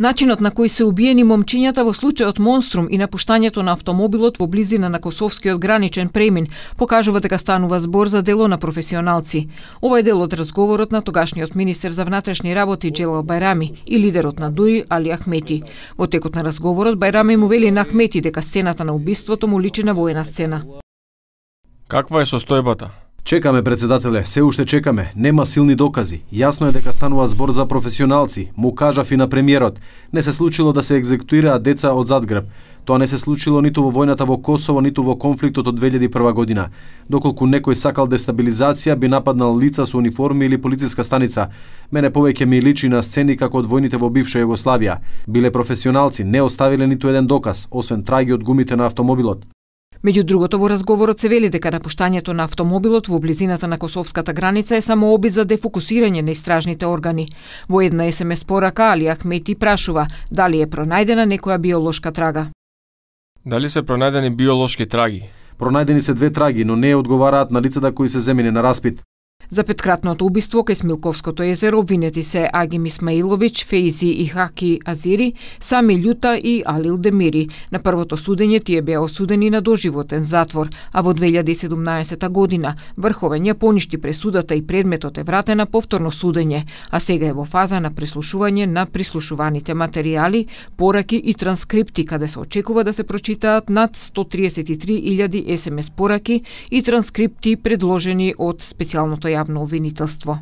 Начинот на кој се убиени момчињата во случајот Монструм и напуштањето на автомобилот во близина на Косовскиот граничен премин покажува дека станува збор за дело на професионалци. Ова е дел од разговорот на тогашниот министер за внатрешни работи Джелал Байрами и лидерот на Дуи Али Ахмети. Во текот на разговорот Байрами му вели на Ахмети дека сцената на убиството му личи на воена сцена. Каква е состојбата? Чекаме, председателе, се уште чекаме, нема силни докази. Јасно е дека станува збор за професионалци, му кажав и на премиерот. Не се случило да се екзекутираат деца од задгреб. Тоа не се случило ниту во војната во Косово, ниту во конфликтот од 2001 година. Доколку некој сакал дестабилизација, би нападнал лица со униформи или полициска станица. Мене повеќе ми личи на сцени како од војните во бивша Југославија. Биле професионалци, не оставиле ниту еден доказ, освен траги од гумите на автомобилот. Меѓу другото во разговорот се вели дека напуштањето на автомобилот во близината на косовската граница е само обид за дефокусирање на истражните органи. Во една СМС порака Али Ахмети прашува дали е пронајдена некоја биолошка трага. Дали се пронајдени биолошки траги? Пронајдени се две траги, но не одговараат на лицата кои се земени на распит. За петкратното убиство кај Смилковското езеро винети се Агим Исмаиловиќ, Фейзи и Хаки Азири, Сами Лјута и Алил Демири. На првото судење тие беа осудени на доживотен затвор, а во 2017 година Врховен ја поништи пресудата и предметот е вратен на повторно судење, а сега е во фаза на преслушување на прислушуваните материјали, пораки и транскрипти каде се очекува да се прочитаат над 133.000 SMS пораки и транскрипти предложени од специјалното јавно javno uviniteljstvo.